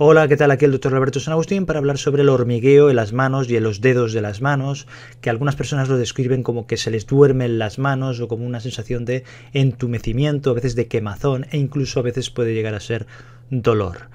Hola, ¿qué tal? Aquí el doctor Alberto San Agustín para hablar sobre el hormigueo en las manos y en los dedos de las manos, que algunas personas lo describen como que se les duermen las manos o como una sensación de entumecimiento, a veces de quemazón e incluso a veces puede llegar a ser dolor.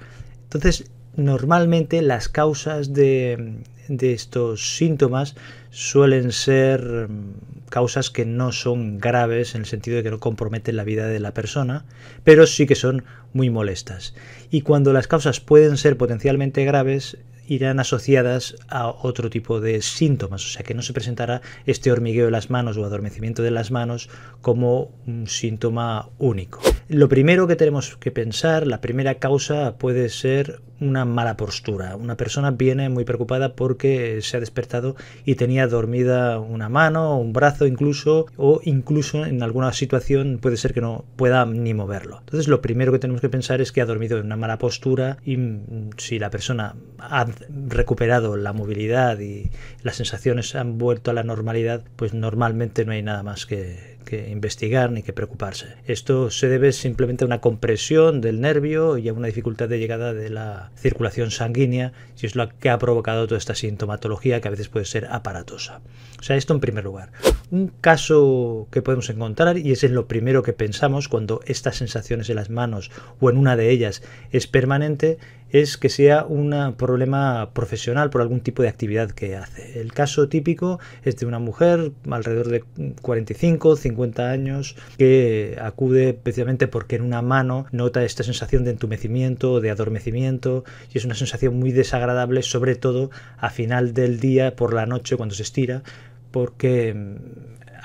Entonces, Normalmente las causas de, estos síntomas suelen ser mm, causas que no son graves en el sentido de que no comprometen la vida de la persona, pero sí que son muy molestas. Y cuando las causas pueden ser potencialmente graves, irán asociadas a otro tipo de síntomas, o sea que no se presentará este hormigueo de las manos o adormecimiento de las manos como un síntoma único. Lo primero que tenemos que pensar, la primera causa puede ser una mala postura. Una persona viene muy preocupada porque se ha despertado y tenía dormida una mano, un brazo incluso, o incluso en alguna situación puede ser que no pueda ni moverlo. Entonces lo primero que tenemos que pensar es que ha dormido en una mala postura y mm, si la persona ha recuperado la movilidad y las sensaciones han vuelto a la normalidad, pues normalmente no hay nada más que investigar ni que preocuparse. Esto se debe simplemente a una compresión del nervio y a una dificultad de llegada de la circulación sanguínea, si es lo que ha provocado toda esta sintomatología que a veces puede ser aparatosa. O sea, esto en primer lugar. Un caso que podemos encontrar, y es es lo primero que pensamos cuando estas sensaciones en las manos o en una de ellas es permanente, es que sea un problema profesional por algún tipo de actividad que hace. El caso típico es de una mujer alrededor de 45, 50 años que acude precisamente porque en una mano nota esta sensación de entumecimiento, de adormecimiento y es una sensación muy desagradable sobre todo a final del día, por la noche cuando se estira porque mm,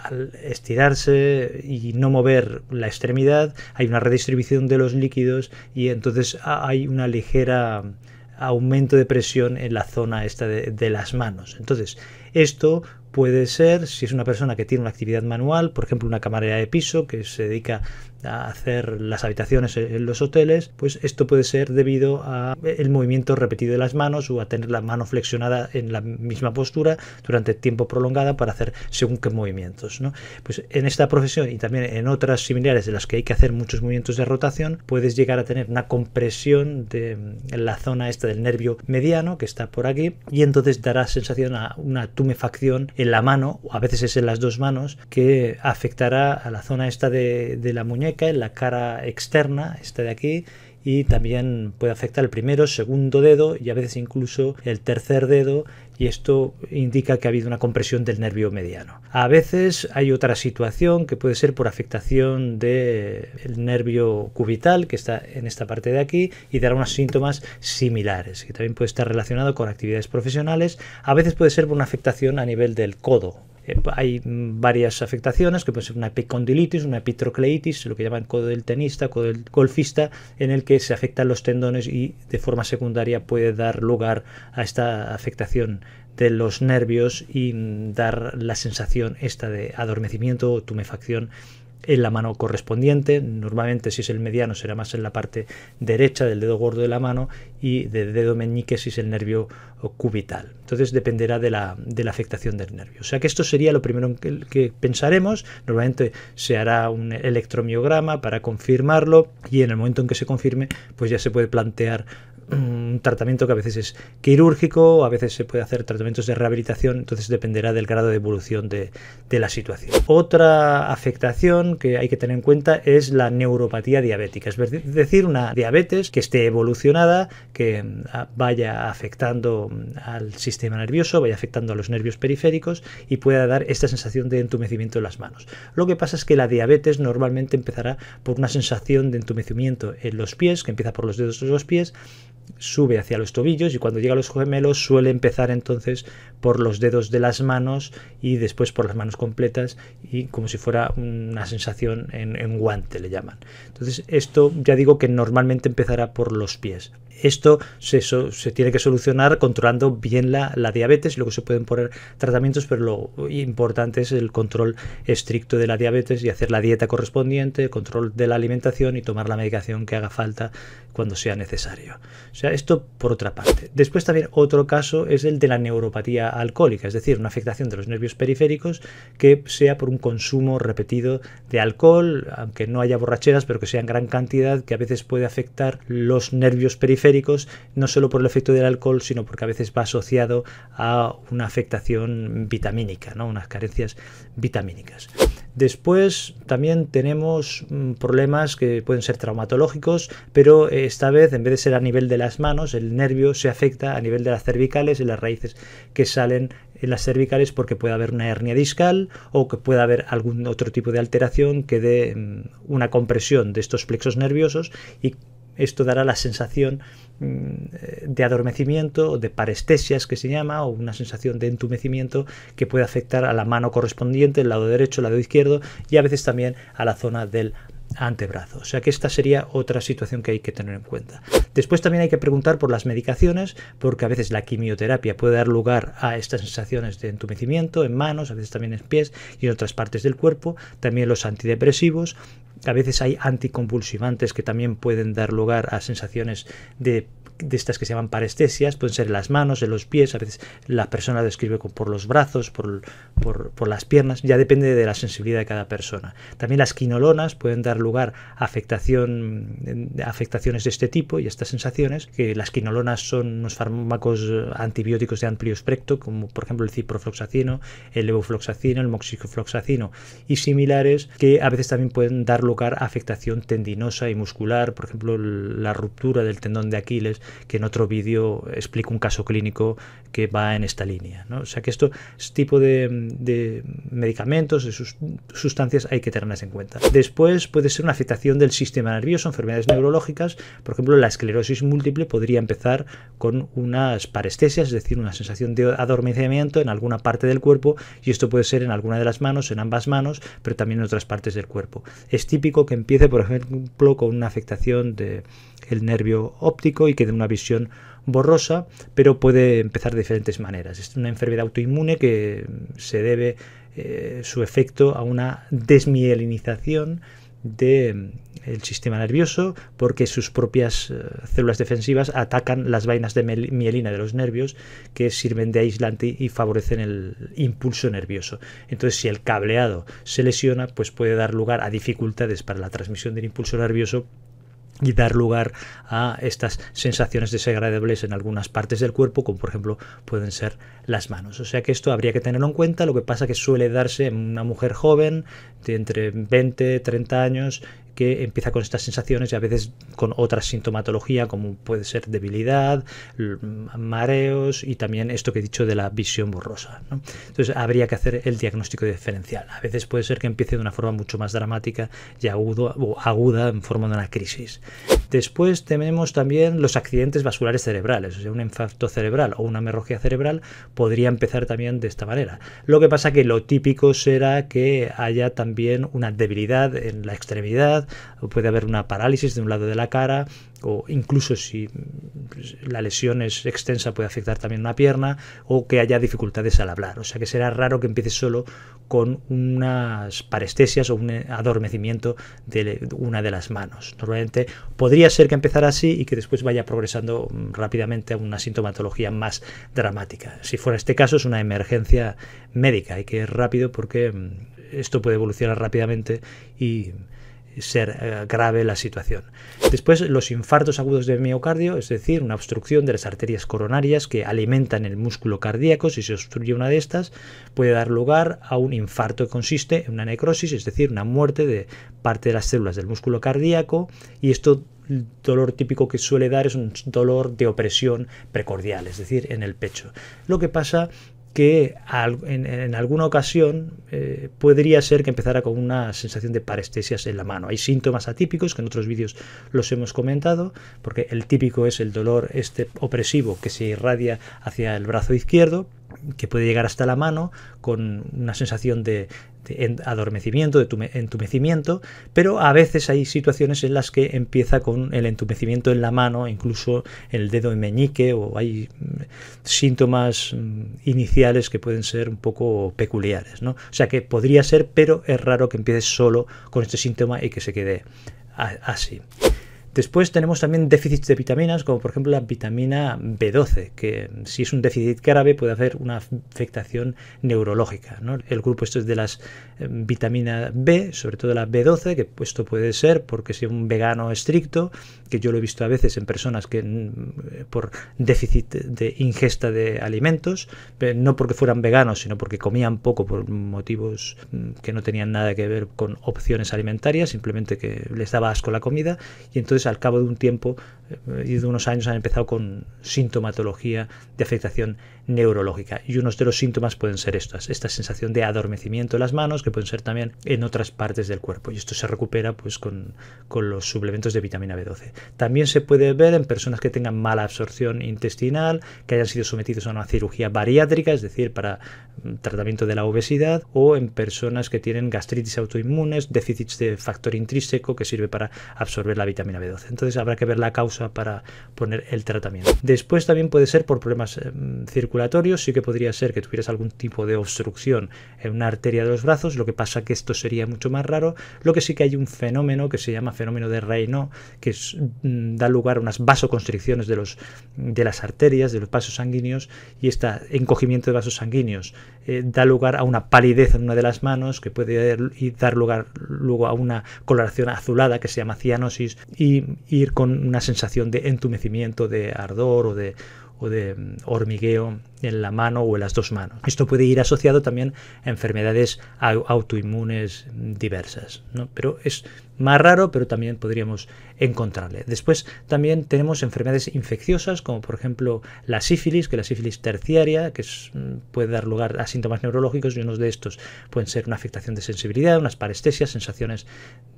al estirarse y no mover la extremidad, hay una redistribución de los líquidos y entonces hay una ligera aumento de presión en la zona esta de, de, las manos. Entonces, esto puede ser si es una persona que tiene una actividad manual, por ejemplo, una camarera de piso que se dedica a hacer las habitaciones en los hoteles, pues esto puede ser debido a el movimiento repetido de las manos o a tener la mano flexionada en la misma postura durante tiempo prolongada para hacer según qué movimientos. ¿no? Pues en esta profesión y también en otras similares de las que hay que hacer muchos movimientos de rotación, puedes llegar a tener una compresión de la zona esta del nervio mediano que está por aquí y entonces dará sensación a una tumefacción en la mano, o a veces es en las dos manos, que afectará a la zona esta de, de la muñeca en la cara externa, esta de aquí, y también puede afectar el primero, segundo dedo y a veces incluso el tercer dedo y esto indica que ha habido una compresión del nervio mediano. A veces hay otra situación que puede ser por afectación del nervio cubital que está en esta parte de aquí y dará unos síntomas similares que también puede estar relacionado con actividades profesionales. A veces puede ser por una afectación a nivel del codo eh, hay varias afectaciones, que puede ser una epicondilitis, una epitrocleitis, lo que llaman codo del tenista, codo del golfista, en el que se afectan los tendones y de forma secundaria puede dar lugar a esta afectación de los nervios y dar la sensación esta de adormecimiento o tumefacción en la mano correspondiente. Normalmente si es el mediano será más en la parte derecha del dedo gordo de la mano y del dedo meñique si es el nervio cubital. Entonces dependerá de la, afectación del nervio. O sea que esto sería lo primero que pensaremos. Normalmente se hará un electromiograma para confirmarlo y en el momento en que se confirme pues ya se puede plantear un tratamiento que a veces es quirúrgico, a veces se puede hacer tratamientos de rehabilitación, entonces dependerá del grado de evolución de, la situación. Otra afectación que hay que tener en cuenta es la neuropatía diabética, es decir, una diabetes que esté evolucionada, que mm, vaya afectando mm, al sistema nervioso, vaya afectando a los nervios periféricos y pueda dar esta sensación de entumecimiento en las manos. Lo que pasa es que la diabetes normalmente empezará por una sensación de entumecimiento en los pies, que empieza por los dedos de los pies, sube hacia los tobillos y cuando llega a los gemelos suele empezar entonces por los dedos de las manos y después por las manos completas y como si fuera una sensación en, guante le llaman. Entonces esto ya digo que normalmente empezará por los pies. Esto se, tiene que solucionar controlando bien la, la diabetes, luego se pueden poner tratamientos, pero lo importante es el control estricto de la diabetes y hacer la dieta correspondiente, el control de la alimentación y tomar la medicación que haga falta cuando sea necesario sea, esto por otra parte. Después también otro caso es el de la neuropatía alcohólica, es decir, una afectación de los nervios periféricos que sea por un consumo repetido de alcohol, aunque no haya borracheras, pero que sea en gran cantidad, que a veces puede afectar los nervios periféricos, no solo por el efecto del alcohol, sino porque a veces va asociado a una afectación vitamínica, ¿no? unas carencias vitamínicas. Después también tenemos mm, problemas que pueden ser traumatológicos, pero eh, esta vez en vez de ser a nivel de las manos, el nervio se afecta a nivel de las cervicales y las raíces que salen en las cervicales porque puede haber una hernia discal o que pueda haber algún otro tipo de alteración que dé mm, una compresión de estos plexos nerviosos y esto dará la sensación mm, de adormecimiento, o de parestesias que se llama, o una sensación de entumecimiento que puede afectar a la mano correspondiente, el lado derecho, el lado izquierdo y a veces también a la zona del antebrazo. O sea que esta sería otra situación que hay que tener en cuenta. Después también hay que preguntar por las medicaciones, porque a veces la quimioterapia puede dar lugar a estas sensaciones de entumecimiento en manos, a veces también en pies y en otras partes del cuerpo. También los antidepresivos. A veces hay anticonvulsivantes que también pueden dar lugar a sensaciones de de estas que se llaman parestesias, pueden ser en las manos, en los pies, a veces la persona lo describe por los brazos, por, las piernas, ya depende de la sensibilidad de cada persona. También las quinolonas pueden dar lugar a afectación, afectaciones de este tipo y estas sensaciones, que las quinolonas son unos fármacos antibióticos de amplio espectro, como por ejemplo el ciprofloxacino, el levofloxacino, el moxifloxacino y similares, que a veces también pueden dar lugar a afectación tendinosa y muscular, por ejemplo la ruptura del tendón de Aquiles, que en otro vídeo explico un caso clínico que va en esta línea. O sea que este tipo de, medicamentos, de sus, sustancias, hay que tenerlas en cuenta. Después puede ser una afectación del sistema nervioso, enfermedades neurológicas, por ejemplo, la esclerosis múltiple podría empezar con unas parestesias, es decir, una sensación de adormecimiento en alguna parte del cuerpo y esto puede ser en alguna de las manos, en ambas manos, pero también en otras partes del cuerpo. Es típico que empiece, por ejemplo, con una afectación del el nervio óptico y que de una visión borrosa, pero puede empezar de diferentes maneras. Es una enfermedad autoinmune que se debe eh, su efecto a una desmielinización del mm, sistema nervioso porque sus propias eh, células defensivas atacan las vainas de mielina de los nervios que sirven de aislante y favorecen el impulso nervioso. Entonces si el cableado se lesiona pues puede dar lugar a dificultades para la transmisión del impulso nervioso y dar lugar a estas sensaciones desagradables en algunas partes del cuerpo, como por ejemplo pueden ser las manos. O sea que esto habría que tenerlo en cuenta, lo que pasa que suele darse en una mujer joven de entre 20, 30 años que empieza con estas sensaciones y a veces con otra sintomatología como puede ser debilidad, mareos y también esto que he dicho de la visión borrosa. Entonces habría que hacer el diagnóstico diferencial. A veces puede ser que empiece de una forma mucho más dramática y agudo, o aguda en forma de una crisis. Después tenemos también los accidentes vasculares cerebrales, o sea, un infarto cerebral o una hemorragia cerebral podría empezar también de esta manera. Lo que pasa que lo típico será que haya también también una debilidad en la extremidad, o puede haber una parálisis de un lado de la cara, o incluso si pues, la lesión es extensa puede afectar también una pierna, o que haya dificultades al hablar. O sea que será raro que empiece solo con unas parestesias o un adormecimiento de una de las manos. Normalmente podría ser que empezara así y que después vaya progresando mm, rápidamente a una sintomatología más dramática. Si fuera este caso es una emergencia médica, hay que es rápido porque mm, esto puede evolucionar rápidamente y ser eh, grave la situación. Después, los infartos agudos de miocardio, es decir, una obstrucción de las arterias coronarias que alimentan el músculo cardíaco, si se obstruye una de estas, puede dar lugar a un infarto que consiste en una necrosis, es decir, una muerte de parte de las células del músculo cardíaco, y esto el dolor típico que suele dar es un dolor de opresión precordial, es decir, en el pecho. Lo que pasa que en, alguna ocasión eh, podría ser que empezara con una sensación de parestesias en la mano. Hay síntomas atípicos que en otros vídeos los hemos comentado, porque el típico es el dolor este opresivo que se irradia hacia el brazo izquierdo, que puede llegar hasta la mano, con una sensación de, adormecimiento, de entumecimiento, pero a veces hay situaciones en las que empieza con el entumecimiento en la mano, incluso el dedo en meñique, o hay mm, síntomas mm, iniciales que pueden ser un poco peculiares. ¿no? O sea que podría ser, pero es raro que empieces solo con este síntoma y que se quede así. Después tenemos también déficits de vitaminas, como por ejemplo la vitamina B12, que si es un déficit grave puede hacer una afectación neurológica. El grupo esto es de las eh, vitaminas B, sobre todo la B12, que esto puede ser porque sea un vegano estricto, que yo lo he visto a veces en personas que mm, eh, por déficit de ingesta de alimentos, no porque fueran veganos, sino porque comían poco por motivos mm, que no tenían nada que ver con opciones alimentarias, simplemente que les daba asco la comida, y entonces al cabo de un tiempo eh, y de unos años han empezado con sintomatología de afectación neurológica. Y unos de los síntomas pueden ser estas, esta sensación de adormecimiento en las manos, que pueden ser también en otras partes del cuerpo. Y esto se recupera pues, con, con los suplementos de vitamina B12. También se puede ver en personas que tengan mala absorción intestinal, que hayan sido sometidos a una cirugía bariátrica, es decir, para mm, tratamiento de la obesidad, o en personas que tienen gastritis autoinmunes, déficits de factor intrínseco que sirve para absorber la vitamina B12. Entonces habrá que ver la causa para poner el tratamiento. Después también puede ser por problemas em, circulatorios, sí que podría ser que tuvieras algún tipo de obstrucción en una arteria de los brazos, lo que pasa que esto sería mucho más raro, lo que sí que hay un fenómeno que se llama fenómeno de Raynaud, que mm, da lugar a unas vasoconstricciones de, las arterias, de los vasos sanguíneos, y este encogimiento de vasos sanguíneos eh, da lugar a una palidez en una de las manos, que puede dar lugar luego a una coloración azulada que se llama cianosis, y ir con una sensación de entumecimiento, de ardor o de mm, hormigueo en la mano o en las dos manos. Esto puede ir asociado también a enfermedades autoinmunes diversas, pero es más raro, pero también podríamos encontrarle. Después también tenemos enfermedades infecciosas, como por ejemplo la sífilis, que la sífilis terciaria, que mm, puede dar lugar a síntomas neurológicos, y unos de estos pueden ser una afectación de sensibilidad, unas parestesias, sensaciones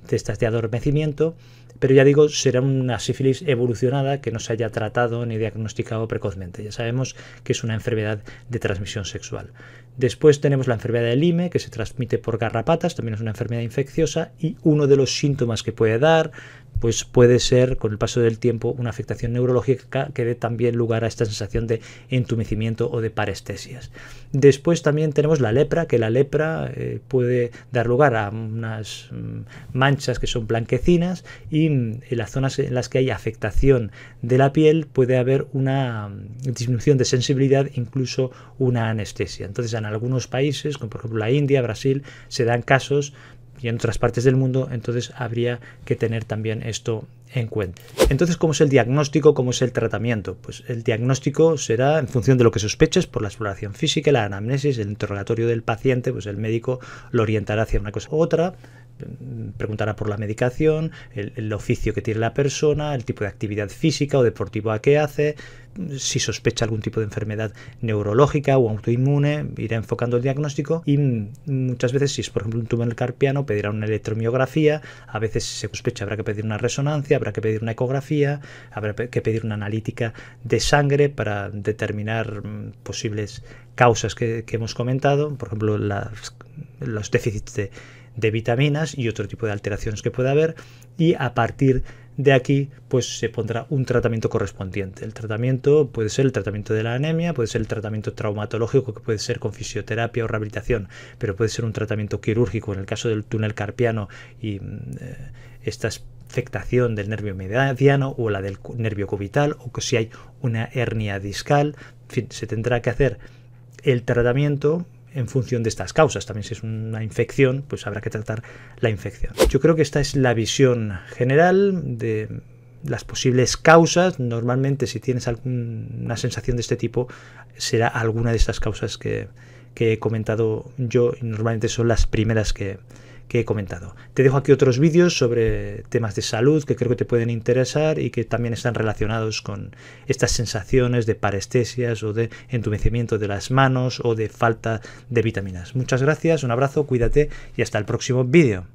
de estas de adormecimiento, pero ya digo, será una sífilis evolucionada que no se haya tratado ni diagnosticado precozmente. Ya sabemos que es una enfermedad enfermedad de transmisión sexual. Después tenemos la enfermedad de Lyme, que se transmite por garrapatas, también es una enfermedad infecciosa, y uno de los síntomas que puede dar, pues puede ser con el paso del tiempo una afectación neurológica que dé también lugar a esta sensación de entumecimiento o de parestesias. Después también tenemos la lepra, que la lepra eh, puede dar lugar a unas mm, manchas que son blanquecinas y en las zonas en las que hay afectación de la piel puede haber una mm, disminución de sensibilidad, incluso una anestesia. Entonces en algunos países, como por ejemplo la India, Brasil, se dan casos y en otras partes del mundo, entonces habría que tener también esto en cuenta. Entonces, ¿cómo es el diagnóstico? ¿Cómo es el tratamiento? Pues el diagnóstico será en función de lo que sospeches por la exploración física, la anamnesis, el interrogatorio del paciente, pues el médico lo orientará hacia una cosa u otra, mm, preguntará por la medicación, el, oficio que tiene la persona, el tipo de actividad física o deportiva que hace, mm, si sospecha algún tipo de enfermedad neurológica o autoinmune, irá enfocando el diagnóstico y mm, muchas veces si es por ejemplo un tumor carpiano pedirá una electromiografía, a veces se sospecha habrá que pedir una resonancia, habrá que pedir una ecografía, habrá que pedir una analítica de sangre para determinar mm, posibles causas que, hemos comentado, por ejemplo, los déficits de, vitaminas y otro tipo de alteraciones que pueda haber y a partir de aquí pues se pondrá un tratamiento correspondiente. El tratamiento puede ser el tratamiento de la anemia, puede ser el tratamiento traumatológico que puede ser con fisioterapia o rehabilitación, pero puede ser un tratamiento quirúrgico en el caso del túnel carpiano y mm, eh, estas afectación del nervio mediano o la del nervio cubital o que si hay una hernia discal, se tendrá que hacer el tratamiento en función de estas causas. También si es una infección, pues habrá que tratar la infección. Yo creo que esta es la visión general de las posibles causas. Normalmente si tienes alguna sensación de este tipo, será alguna de estas causas que, que he comentado yo y normalmente son las primeras que, que he comentado. Te dejo aquí otros vídeos sobre temas de salud que creo que te pueden interesar y que también están relacionados con estas sensaciones de parestesias o de entumecimiento de las manos o de falta de vitaminas. Muchas gracias, un abrazo, cuídate y hasta el próximo vídeo.